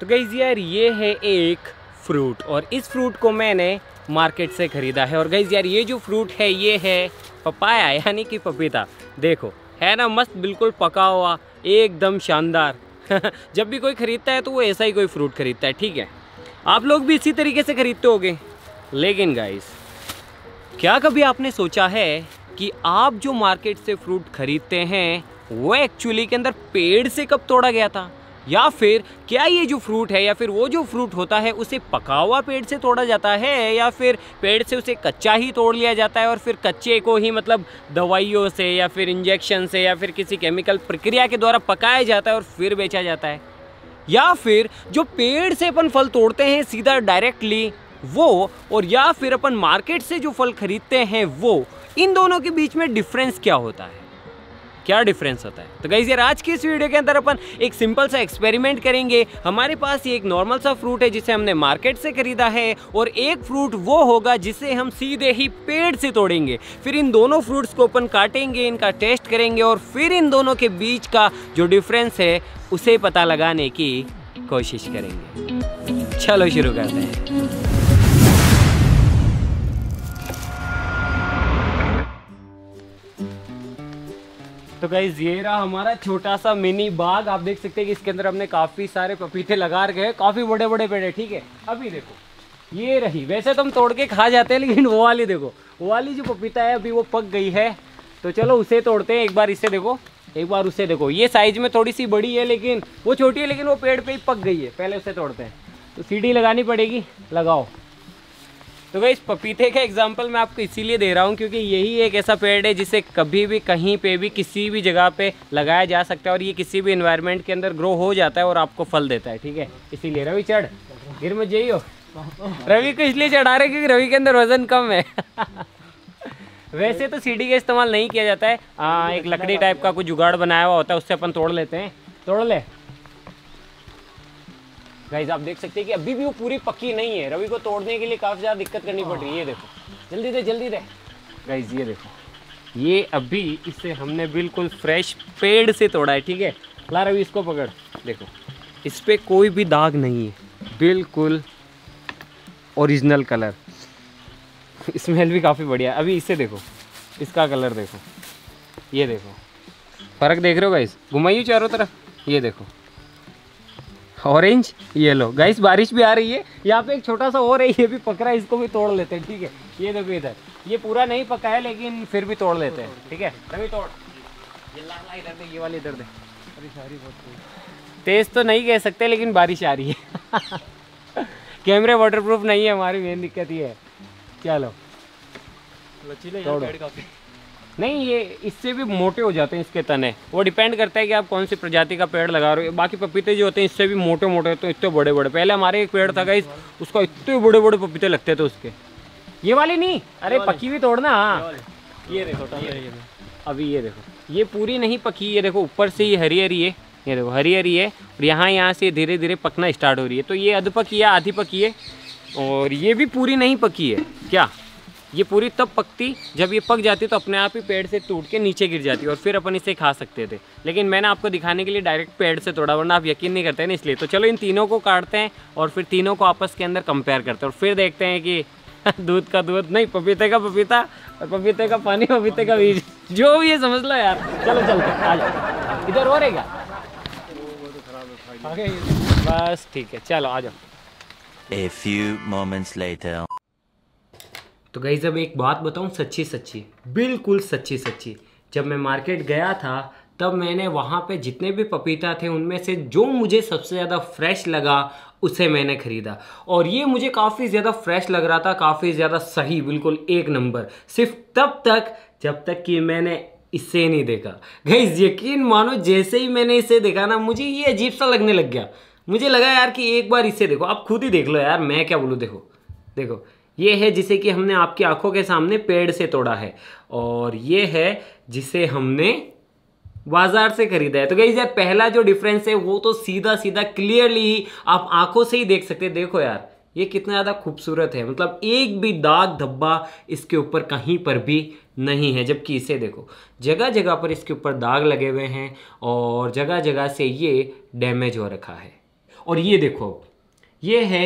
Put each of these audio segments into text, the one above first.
तो गई यार ये है एक फ्रूट और इस फ्रूट को मैंने मार्केट से ख़रीदा है और गई यार ये जो फ्रूट है ये है पपाया यानी कि पपीता देखो है ना मस्त बिल्कुल पका हुआ एकदम शानदार जब भी कोई ख़रीदता है तो वो ऐसा ही कोई फ्रूट ख़रीदता है ठीक है आप लोग भी इसी तरीके से ख़रीदते होगे लेकिन गाइस क्या कभी आपने सोचा है कि आप जो मार्केट से फ्रूट ख़रीदते हैं वो एक्चुअली के अंदर पेड़ से कब तोड़ा गया था या फिर क्या ये जो फ्रूट है या फिर वो जो फ्रूट होता है उसे पका हुआ पेड़ से तोड़ा जाता है या फिर पेड़ से उसे कच्चा ही तोड़ लिया जाता है और फिर कच्चे को ही मतलब दवाइयों से या फिर इंजेक्शन से या फिर किसी केमिकल प्रक्रिया के द्वारा पकाया जाता है और फिर बेचा जाता है या फिर जो पेड़ से अपन फल तोड़ते हैं सीधा डायरेक्टली वो और या फिर अपन मार्केट से जो फल खरीदते हैं वो इन दोनों के बीच में डिफरेंस क्या होता है क्या डिफरेंस होता है तो गाइज यार आज की इस वीडियो के अंदर अपन एक सिंपल सा एक्सपेरिमेंट करेंगे हमारे पास ये एक नॉर्मल सा फ्रूट है जिसे हमने मार्केट से खरीदा है और एक फ्रूट वो होगा जिसे हम सीधे ही पेड़ से तोड़ेंगे फिर इन दोनों फ्रूट्स को अपन काटेंगे इनका टेस्ट करेंगे और फिर इन दोनों के बीच का जो डिफरेंस है उसे पता लगाने की कोशिश करेंगे चलो शुरू करते हैं तो गई ये रहा हमारा छोटा सा मिनी बाग आप देख सकते हैं कि इसके अंदर हमने काफ़ी सारे पपीते लगा रखे हैं काफ़ी बड़े बड़े पेड़ है ठीक है अभी देखो ये रही वैसे तो हम तोड़ के खा जाते हैं लेकिन वो वाली देखो वो वाली जो पपीता है अभी वो पक गई है तो चलो उसे तोड़ते हैं एक बार इसे देखो एक बार उसे देखो ये साइज में थोड़ी सी बड़ी है लेकिन वो छोटी है लेकिन वो पेड़ पे ही पक गई है पहले उसे तोड़ते हैं तो सीढ़ी लगानी पड़ेगी लगाओ तो भाई इस पपीते का एग्जाम्पल मैं आपको इसीलिए दे रहा हूँ क्योंकि यही एक ऐसा पेड़ है जिसे कभी भी कहीं पे भी किसी भी जगह पे लगाया जा सकता है और ये किसी भी इन्वायरमेंट के अंदर ग्रो हो जाता है और आपको फल देता है ठीक है इसीलिए रवि चढ़ गिर मत हो रवि को इसलिए चढ़ा रहे क्योंकि रवि के अंदर वजन कम है वैसे तो सीढ़ी का इस्तेमाल नहीं किया जाता है आ, हाँ, एक लकड़ी टाइप का कुछ जुगाड़ बनाया हुआ होता है उससे अपन तोड़ लेते हैं तोड़ ले गाइज आप देख सकते हैं कि अभी भी वो पूरी पक्की नहीं है रवि को तोड़ने के लिए काफ़ी ज़्यादा दिक्कत करनी पड़ रही है ये देखो जल्दी से जल्दी रहे गाइज ये देखो ये अभी इसे हमने बिल्कुल फ्रेश पेड़ से तोड़ा है ठीक है ला रवि इसको पकड़ देखो इस पर कोई भी दाग नहीं है बिल्कुल ओरिजिनल कलर स्मेल भी काफ़ी बढ़िया अभी इसे देखो इसका कलर देखो ये देखो फ़र्क देख रहे हो गाइज घुमाइए चारों तरफ ये देखो ऑरेंज येलो गाइस बारिश भी आ रही है यहाँ पे एक छोटा सा और है ये भी पक रहा है इसको भी तोड़ लेते हैं ठीक है ये देखो इधर ये पूरा नहीं पका है लेकिन फिर भी तोड़ लेते हैं ठीक है तभी तोड़ ये इधर ये वाली इधर दे तेज़ तो नहीं कह सकते लेकिन बारिश आ रही है कैमरे वाटरप्रूफ नहीं है हमारी मेन दिक्कत ये है चलो लचीले नहीं ये इससे भी मोटे हो जाते हैं इसके तने वो डिपेंड करता है कि आप कौन सी प्रजाति का पेड़ लगा रहे हो बाकी पपीते जो होते हैं इससे भी मोटे मोटे होते तो इतने बड़े बड़े पहले हमारे एक पेड़ था गाइस उसका इतने बड़े बड़े पपीते लगते थे उसके ये वाले नहीं अरे पकी हुई तोड़ना हाँ ये देखो अभी ये देखो ये पूरी नहीं पकी ये देखो ऊपर से ही हरी हरी है ये देखो हरी हरी है और यहाँ यहाँ से धीरे धीरे पकना स्टार्ट हो रही है तो ये अध पकी है आधी पकी है और ये भी पूरी नहीं पकी है क्या ये पूरी तब पकती जब ये पक जाती तो अपने आप ही पेड़ से टूट के नीचे गिर जाती और फिर अपन इसे खा सकते थे लेकिन मैंने आपको दिखाने के लिए डायरेक्ट पेड़ से तोड़ा वरना आप यकीन नहीं करते ना इसलिए तो चलो इन तीनों को काटते हैं और फिर तीनों को आपस के अंदर कंपेयर करते हैं और फिर देखते हैं कि दूध का दूध नहीं पपीते का पपीता और पपीते का पानी पपीते का बीज जो भी है समझ लो यार चलो चलते आ जाओ इधर और रहेगा बस ठीक है चलो आ जाओ A few moments later. तो गई जब एक बात बताऊँ सच्ची सच्ची बिल्कुल सच्ची सच्ची जब मैं मार्केट गया था तब मैंने वहाँ पे जितने भी पपीता थे उनमें से जो मुझे सबसे ज़्यादा फ्रेश लगा उसे मैंने ख़रीदा और ये मुझे काफ़ी ज़्यादा फ्रेश लग रहा था काफ़ी ज़्यादा सही बिल्कुल एक नंबर सिर्फ तब तक जब तक कि मैंने इसे नहीं देखा गई यकीन मानो जैसे ही मैंने इसे देखा ना मुझे ये अजीब सा लगने लग गया मुझे लगा यार कि एक बार इसे देखो आप खुद ही देख लो यार मैं क्या बोलूँ देखो देखो ये है जिसे कि हमने आपकी आंखों के सामने पेड़ से तोड़ा है और ये है जिसे हमने बाजार से खरीदा है तो गई यार पहला जो डिफरेंस है वो तो सीधा सीधा क्लियरली आप आंखों से ही देख सकते देखो यार ये कितना ज़्यादा खूबसूरत है मतलब एक भी दाग धब्बा इसके ऊपर कहीं पर भी नहीं है जबकि इसे देखो जगह जगह पर इसके ऊपर दाग लगे हुए हैं और जगह जगह से ये डैमेज हो रखा है और ये देखो ये है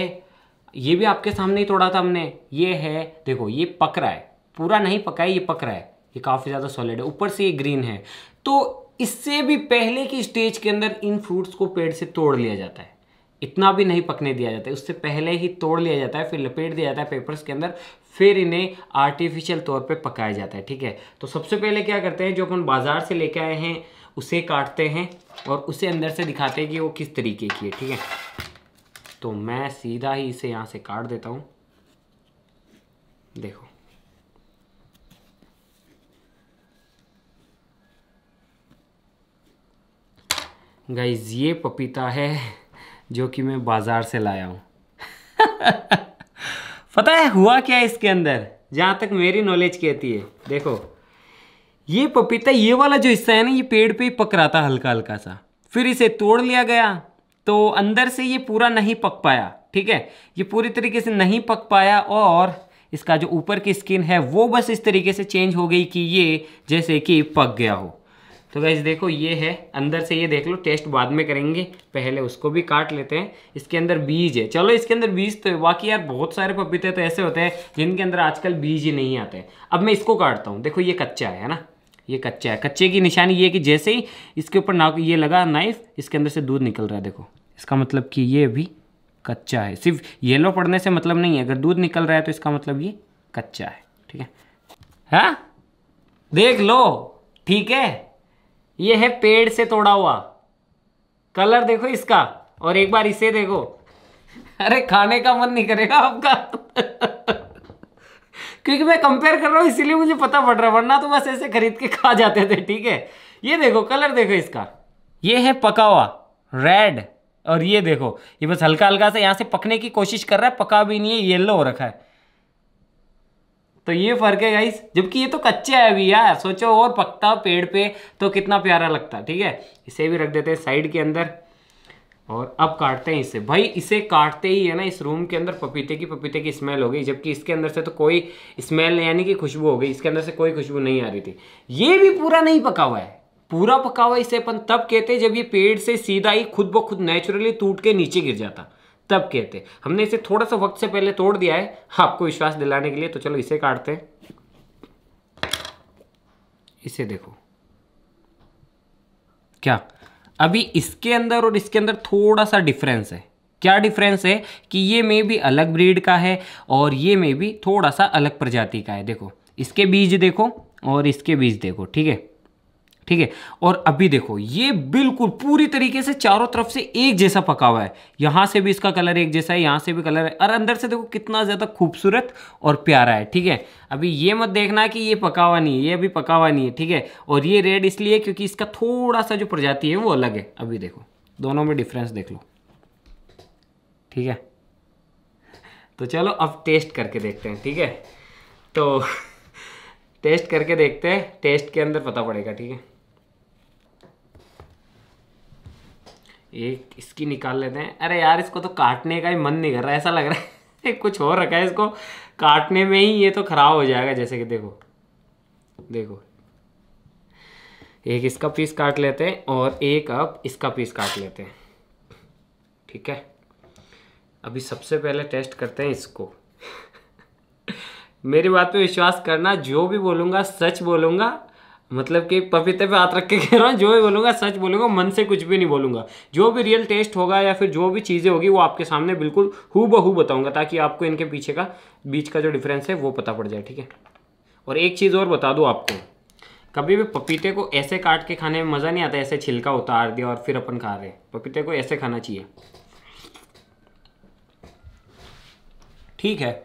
ये भी आपके सामने ही तोड़ा था हमने ये है देखो ये पक रहा है पूरा नहीं पका है ये पक रहा है ये काफ़ी ज़्यादा सॉलिड है ऊपर से ये ग्रीन है तो इससे भी पहले की स्टेज के अंदर इन फ्रूट्स को पेड़ से तोड़ लिया जाता है इतना भी नहीं पकने दिया जाता है उससे पहले ही तोड़ लिया जाता है फिर लपेट दिया जाता है पेपर्स के अंदर फिर इन्हें आर्टिफिशियल तौर पे पकाया जाता है ठीक है तो सबसे पहले क्या करते हैं जो अपन बाज़ार से लेके आए हैं उसे काटते हैं और उसे अंदर से दिखाते हैं कि वो किस तरीके की है ठीक है तो मैं सीधा ही इसे यहाँ से काट देता हूँ देखो गाइज ये पपीता है जो कि मैं बाज़ार से लाया हूँ पता है हुआ क्या इसके अंदर जहाँ तक मेरी नॉलेज कहती है देखो ये पपीता ये वाला जो हिस्सा है ना ये पेड़ पे ही पक रहा था हल्का हल्का सा फिर इसे तोड़ लिया गया तो अंदर से ये पूरा नहीं पक पाया ठीक है ये पूरी तरीके से नहीं पक पाया और इसका जो ऊपर की स्किन है वो बस इस तरीके से चेंज हो गई कि ये जैसे कि पक गया हो तो गैस देखो ये है अंदर से ये देख लो टेस्ट बाद में करेंगे पहले उसको भी काट लेते हैं इसके अंदर बीज है चलो इसके अंदर बीज तो बाकी यार बहुत सारे पपीते तो ऐसे होते हैं जिनके अंदर आजकल बीज ही नहीं आते अब मैं इसको काटता हूँ देखो ये कच्चा है ना ये कच्चा है कच्चे की निशानी ये है कि जैसे ही इसके ऊपर ना ये लगा नाइफ इसके अंदर से दूध निकल रहा है देखो इसका मतलब कि ये भी कच्चा है सिर्फ येलो पड़ने से मतलब नहीं है अगर दूध निकल रहा है तो इसका मतलब ये कच्चा है ठीक है हाँ देख लो ठीक है ये है पेड़ से तोड़ा हुआ कलर देखो इसका और एक बार इसे देखो अरे खाने का मन नहीं करेगा आपका क्योंकि मैं कंपेयर कर रहा हूँ इसीलिए मुझे पता पड़ रहा है वरना तो बस ऐसे खरीद के खा जाते थे ठीक है ये देखो कलर देखो इसका ये है पका हुआ रेड और ये देखो ये बस हल्का हल्का से यहाँ से पकने की कोशिश कर रहा है पका भी नहीं है येल्लो हो रखा है तो ये फर्क है गाइस जबकि ये तो कच्चा है अभी यार सोचो और पकता पेड़ पे तो कितना प्यारा लगता ठीक है इसे भी रख देते हैं साइड के अंदर और अब काटते हैं इसे भाई इसे काटते ही है ना इस रूम के अंदर पपीते की पपीते की स्मेल हो गई जबकि इसके अंदर से तो कोई स्मेल यानी कि खुशबू हो गई इसके अंदर से कोई खुशबू नहीं आ रही थी ये भी पूरा नहीं पका हुआ है पूरा पका हुआ इसे अपन तब कहते जब ये पेड़ से सीधा ही खुद ब खुद नेचुरली टूट के नीचे गिर जाता तब कहते हमने इसे थोड़ा सा वक्त से पहले तोड़ दिया है आपको विश्वास दिलाने के लिए तो चलो इसे काटते हैं इसे देखो क्या अभी इसके अंदर और इसके अंदर थोड़ा सा डिफरेंस है क्या डिफरेंस है कि ये मे भी अलग ब्रीड का है और ये मे भी थोड़ा सा अलग प्रजाति का है देखो इसके बीज देखो और इसके बीज देखो ठीक है ठीक है और अभी देखो ये बिल्कुल पूरी तरीके से चारों तरफ से एक जैसा पका हुआ है यहां से भी इसका कलर एक जैसा है यहां से भी कलर है और अंदर से देखो कितना ज़्यादा खूबसूरत और प्यारा है ठीक है अभी ये मत देखना कि ये पका हुआ नहीं है ये अभी पका हुआ नहीं है ठीक है और ये रेड इसलिए क्योंकि इसका थोड़ा सा जो प्रजाति है वो अलग है अभी देखो दोनों में डिफरेंस देख लो ठीक है तो चलो अब टेस्ट करके देखते हैं ठीक है तो टेस्ट करके देखते हैं टेस्ट के अंदर पता पड़ेगा ठीक है एक इसकी निकाल लेते हैं अरे यार इसको तो काटने का ही मन नहीं कर रहा ऐसा लग रहा है कुछ और रखा है इसको काटने में ही ये तो ख़राब हो जाएगा जैसे कि देखो देखो एक इसका पीस काट लेते हैं और एक अब इसका पीस काट लेते हैं ठीक है अभी सबसे पहले टेस्ट करते हैं इसको मेरी बात पे विश्वास करना जो भी बोलूँगा सच बोलूँगा मतलब कि पपीते पे हाथ रख के कह रहा हूँ जो भी बोलूँगा सच बोलूँगा मन से कुछ भी नहीं बोलूँगा जो भी रियल टेस्ट होगा या फिर जो भी चीज़ें होगी वो आपके सामने बिल्कुल हु बहू बताऊँगा ताकि आपको इनके पीछे का बीच का जो डिफरेंस है वो पता पड़ जाए ठीक है और एक चीज़ और बता दूँ आपको कभी भी पपीते को ऐसे काट के खाने में मज़ा नहीं आता ऐसे छिलका उतार दिया और फिर अपन खा रहे पपीते को ऐसे खाना चाहिए ठीक है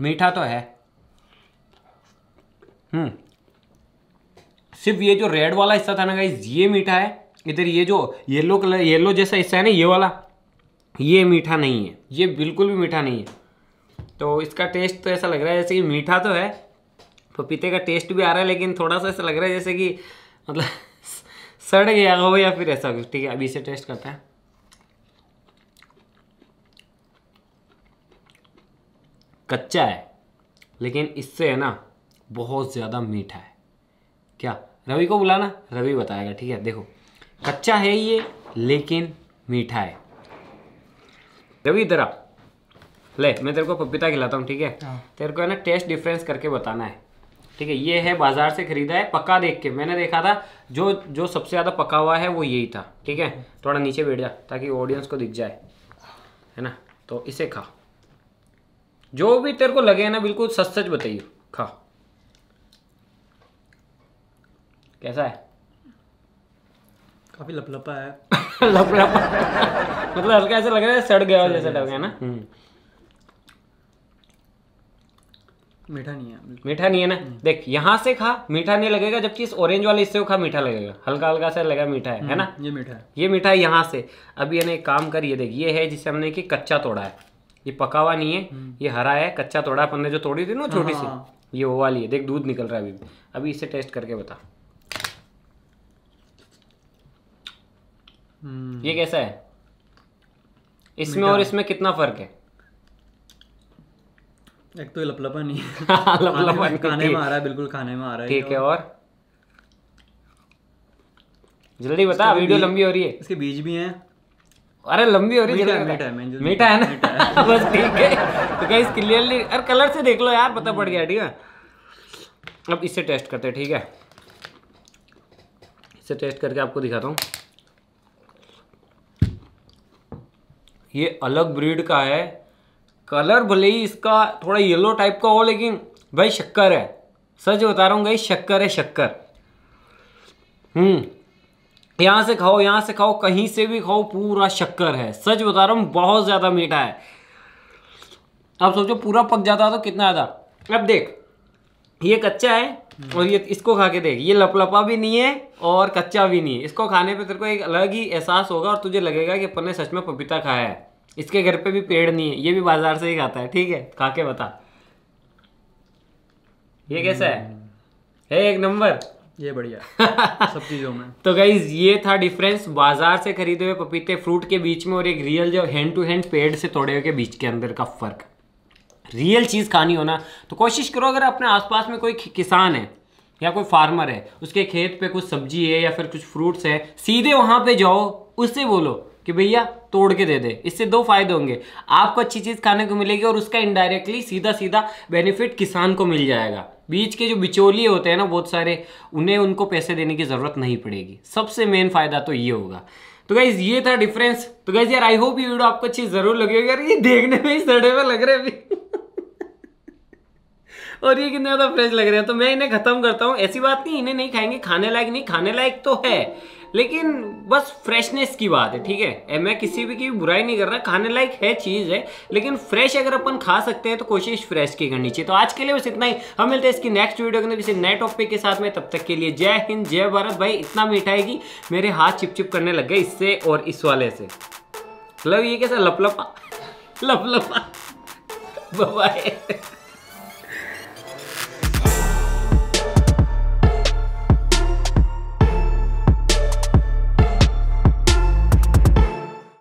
मीठा तो है हम्म सिर्फ ये जो रेड वाला हिस्सा था ना गाइज ये मीठा है इधर ये जो येलो कलर येलो जैसा हिस्सा है ना ये वाला ये मीठा नहीं है ये बिल्कुल भी मीठा नहीं है तो इसका टेस्ट तो ऐसा लग रहा है जैसे कि मीठा तो है पपीते का टेस्ट भी आ रहा है लेकिन थोड़ा सा ऐसा लग रहा है जैसे कि मतलब सड़ गया हो या फिर ऐसा कुछ ठीक है अभी इसे टेस्ट करते हैं कच्चा है लेकिन इससे है ना बहुत ज़्यादा मीठा है क्या रवि को बुलाना रवि बताएगा ठीक है देखो कच्चा है ये लेकिन मीठा है रवि तेरा ले मैं तेरे को पपीता खिलाता हूँ ठीक है हाँ। तेरे को है ना टेस्ट डिफरेंस करके बताना है ठीक है ये है बाजार से खरीदा है पक्का देख के मैंने देखा था जो जो सबसे ज़्यादा पका हुआ है वो यही था ठीक है थोड़ा नीचे बैठ जा ताकि ऑडियंस को दिख जाए है ना तो इसे खा जो भी तेरे को लगे ना बिल्कुल सच सच बताइए कैसा है काफी लपलपा है लपलपा मतलब हल्का ऐसा लग रहा है सड़ गया जैसा लग गया ना हम्म। मीठा नहीं है मीठा नहीं है ना हम्म। देख यहाँ से खा मीठा नहीं लगेगा जबकि इस ऑरेंज वाले हिस्से को खा मीठा लगेगा हल्का हल्का सा लगा मीठा है है ना हम्म, ये मीठा है ये मीठा है यहाँ से अभी ये एक काम कर ये देख ये है जिसे हमने कि कच्चा तोड़ा है ये पका हुआ नहीं है ये हरा है कच्चा तोड़ा अपन ने जो तोड़ी थी ना छोटी हाँ, सी हाँ, हाँ। ये वो वाली है देख दूध निकल रहा है अभी अभी इसे टेस्ट करके बता हम्म। ये कैसा है इसमें और इसमें कितना फर्क है एक तो लपलपन ही लपलपन खाने में आ रहा है बिल्कुल खाने में आ रहा है ठीक है और जल्दी बता वीडियो लंबी हो रही है इसके बीज भी हैं अरे लंबी हो रही है मीठा है मीठा है ना बस ठीक है तो गाइस क्लियरली अरे कलर से देख लो यार पता पड़ गया ठीक है अब इसे टेस्ट करते हैं ठीक है इसे टेस्ट करके आपको दिखाता हूँ ये अलग ब्रीड का है कलर भले ही इसका थोड़ा येलो टाइप का हो लेकिन भाई शक्कर है सच बता रहा हूँ भाई शक्कर है शक्कर हम्म यहाँ से खाओ यहाँ से खाओ कहीं से भी खाओ पूरा शक्कर है सच बता रहा हूँ बहुत ज़्यादा मीठा है अब सोचो पूरा पक जाता तो कितना ज़्यादा अब देख ये कच्चा है और ये इसको खा के देख ये लपलपा भी नहीं है और कच्चा भी नहीं है इसको खाने पे तेरे को एक अलग ही एहसास होगा और तुझे लगेगा कि अपन ने सच में पपीता खाया है इसके घर पे भी पेड़ नहीं है ये भी बाजार से ही खाता है ठीक है खा के बता ये कैसा है हम्म। है एक नंबर ये बढ़िया सब चीज़ों में तो गाइज ये था डिफरेंस बाजार से खरीदे हुए पपीते फ्रूट के बीच में और एक रियल जो हैंड टू हैंड पेड़ से तोड़े हुए के बीच के अंदर का फर्क रियल चीज़ खानी हो ना तो कोशिश करो अगर अपने आसपास में कोई किसान है या कोई फार्मर है उसके खेत पे कुछ सब्जी है या फिर कुछ फ्रूट्स है सीधे वहाँ पे जाओ उससे बोलो कि भैया तोड़ के दे दे इससे दो फायदे होंगे आपको अच्छी चीज़ खाने को मिलेगी और उसका इनडायरेक्टली सीधा सीधा बेनिफिट किसान को मिल जाएगा बीच के जो बिचौलिए होते हैं ना बहुत सारे उन्हें उनको पैसे देने की ज़रूरत नहीं पड़ेगी सबसे मेन फायदा तो ये होगा तो गाइज ये था डिफरेंस तो गाइज यार आई होप ये वीडियो आपको अच्छी जरूर लगेगी यार ये देखने में ही सड़े में लग रहे अभी और ये कितने ज़्यादा फ्रेश लग रहे हैं तो मैं इन्हें ख़त्म करता हूँ ऐसी बात नहीं इन्हें नहीं खाएंगे खाने लायक नहीं खाने लायक तो है लेकिन बस फ्रेशनेस की बात है ठीक है मैं किसी भी की बुराई नहीं कर रहा खाने लायक है चीज़ है लेकिन फ्रेश अगर अपन खा सकते हैं तो कोशिश फ्रेश की करनी चाहिए तो आज के लिए बस इतना ही हम मिलते हैं इसकी नेक्स्ट वीडियो के अंदर किसी नए टॉपिक के साथ में तब तक के लिए जय हिंद जय भारत भाई इतना मीठा है कि मेरे हाथ चिप चिप करने लग गए इससे और इस वाले से मतलब ये कैसा लपलपा लपलपा बाय